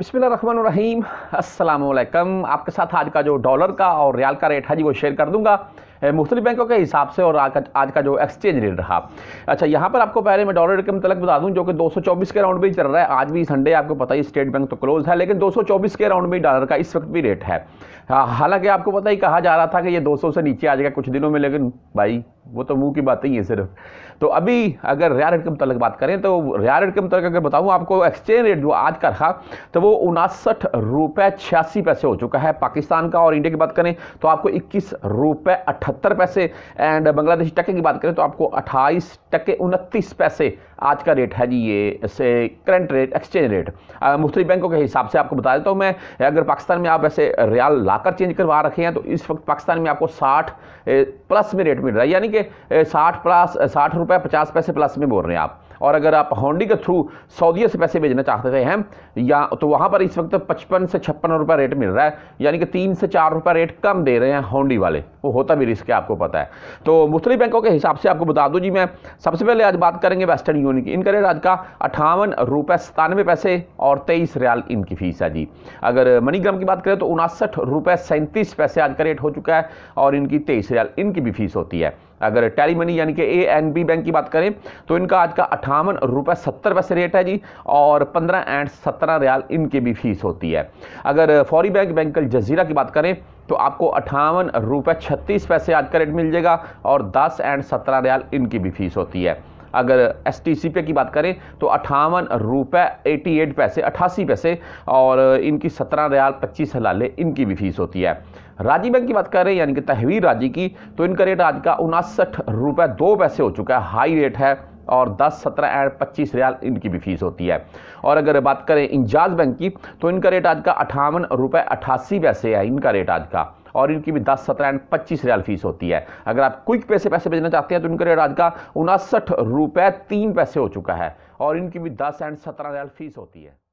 रहीम अल्लाम आपके साथ आज का जो डॉलर का और रियाल का रेट है जी वो शेयर कर दूंगा मुख्तलि बैंकों के हिसाब से और आज का जो एक्सचेंज रेट रहा अच्छा यहाँ पर आपको पहले मैं डॉलर के मतलब बता दूँ जो कि चौबीस के राउंड में ही चल रहा है आज भी संडे आपको पता ही स्टेट बैंक तो क्लोज है लेकिन चौबीस के राउंड में डॉलर का इस वक्त भी रेट है हाँ, हालांकि आपको पता ही कहा जा रहा था कि ये 200 से नीचे आ जाएगा कुछ दिनों में लेकिन भाई वो तो मुंह की बात ही है सिर्फ तो अभी अगर रिया रेट के मतलब बात करें तो रिया रेट के मतलब अगर बताऊँ आपको एक्सचेंज रेट जो आज का रहा तो वो उनसठ रुपये छियासी पैसे हो चुका है पाकिस्तान का और इंडिया की बात करें तो आपको इक्कीस रुपये अठहत्तर पैसे एंड बांग्लादेशी टके की बात करें तो आपको अट्ठाईस टके उनतीस पैसे आज का रेट है जी ये से करंट रेट एक्सचेंज रेट मुख्तलि बैंकों के हिसाब से आपको बता देता हूँ मैं अगर पाकिस्तान में आप ऐसे रियाल लाकर चेंज करवा रखे हैं तो इस वक्त पाकिस्तान में आपको साठ प्लस में रेट मिल रहा है यानी कि साठ प्लस साठ रुपये पचास पैसे प्लस में बोल रहे हैं आप और अगर आप हॉन्डी के थ्रू सऊदीया से पैसे भेजना चाहते थे हैं या तो वहाँ पर इस वक्त पचपन से छप्पन रुपये रेट मिल रहा है यानी कि तीन से चार रुपये रेट कम दे रहे हैं हॉन्डी वाले वो होता भी रिस्क है आपको पता है तो मुख्तलि बैंकों के हिसाब से आपको बता दूँ जी मैं सबसे पहले आज बात करेंगे वेस्टर्न यूनियन की इनका रेट आज का अठावन रुपये सतानवे पैसे और तेईस रियाल इनकी फीस है जी अगर मनीग्राम की बात करें तो उनासठ रुपये सैंतीस पैसे आज का रेट हो चुका है और इनकी तेईस रियाल इनकी भी फीस होती है अगर टैली मनी यानी कि ए एन बी बैंक की बात करें तो इनका आज का अठावन रुपये सत्तर पैसे रेट है जी और पंद्रह एंड सत्रह रियाल इनकी भी फीस होती है अगर फौरी बैंक बैंक जजीरा की बात करें तो आपको अट्ठावन रुपये छत्तीस पैसे आज का रेट मिल जाएगा और दस एंड सत्रह रियाल इनकी भी फीस होती है अगर एस टी सी पे की बात करें तो अट्ठावन रुपये एटी एट पैसे अट्ठासी पैसे और इनकी सत्रह रियाल पच्चीस हलाले इनकी भी फीस होती है राजी बैंक की बात करें यानी कि तहवीर राजी की तो इनका रेट आज का उनासठ रुपये दो पैसे हो चुका है हाई रेट है और 10 17 एंड 25 रियाल इनकी भी फीस होती है और अगर बात करें इंजाज बैंक की तो इनका रेट आज का अठावन रुपये अठासी पैसे है इनका रेट आज का और इनकी भी 10 सत्रह एंड पच्चीस रियाल फीस होती है अगर आप क्विक पे से पैसे भेजना चाहते हैं तो इनका रेट आज का उनसठ रुपये तीन पैसे हो चुका है और इनकी भी दस एंड सत्रह रियाल फीस होती है